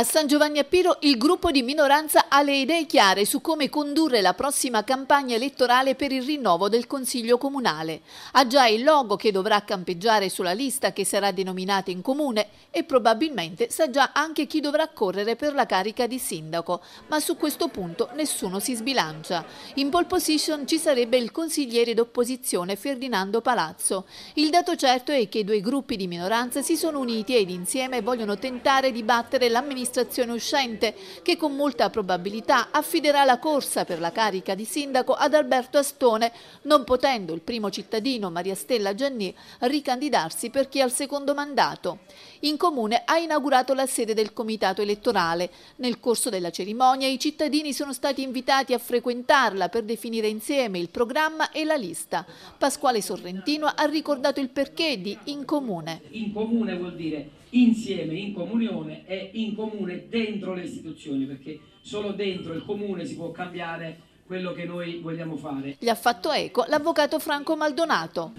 A San Giovanni a Piro il gruppo di minoranza ha le idee chiare su come condurre la prossima campagna elettorale per il rinnovo del Consiglio Comunale. Ha già il logo che dovrà campeggiare sulla lista che sarà denominata in comune e probabilmente sa già anche chi dovrà correre per la carica di sindaco, ma su questo punto nessuno si sbilancia. In pole position ci sarebbe il consigliere d'opposizione Ferdinando Palazzo. Il dato certo è che i due gruppi di minoranza si sono uniti ed insieme vogliono tentare di battere l'amministrazione amministrazione uscente che con molta probabilità affiderà la corsa per la carica di sindaco ad Alberto Astone, non potendo il primo cittadino Maria Stella Gianni ricandidarsi per chi al secondo mandato. In comune ha inaugurato la sede del comitato elettorale. Nel corso della cerimonia i cittadini sono stati invitati a frequentarla per definire insieme il programma e la lista. Pasquale Sorrentino ha ricordato il perché di in comune. In comune vuol dire insieme, in comunione e in comune comune dentro le istituzioni, perché solo dentro il comune si può cambiare quello che noi vogliamo fare. Gli ha fatto eco l'avvocato Franco Maldonato.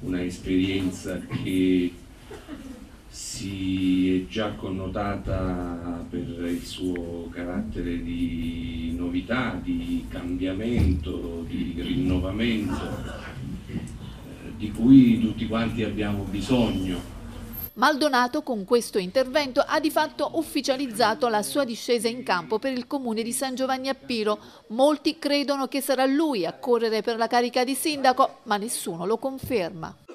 Una esperienza che si è già connotata per il suo carattere di novità, di cambiamento, di rinnovamento, eh, di cui tutti quanti abbiamo bisogno Maldonato con questo intervento ha di fatto ufficializzato la sua discesa in campo per il comune di San Giovanni a Piro. Molti credono che sarà lui a correre per la carica di sindaco, ma nessuno lo conferma.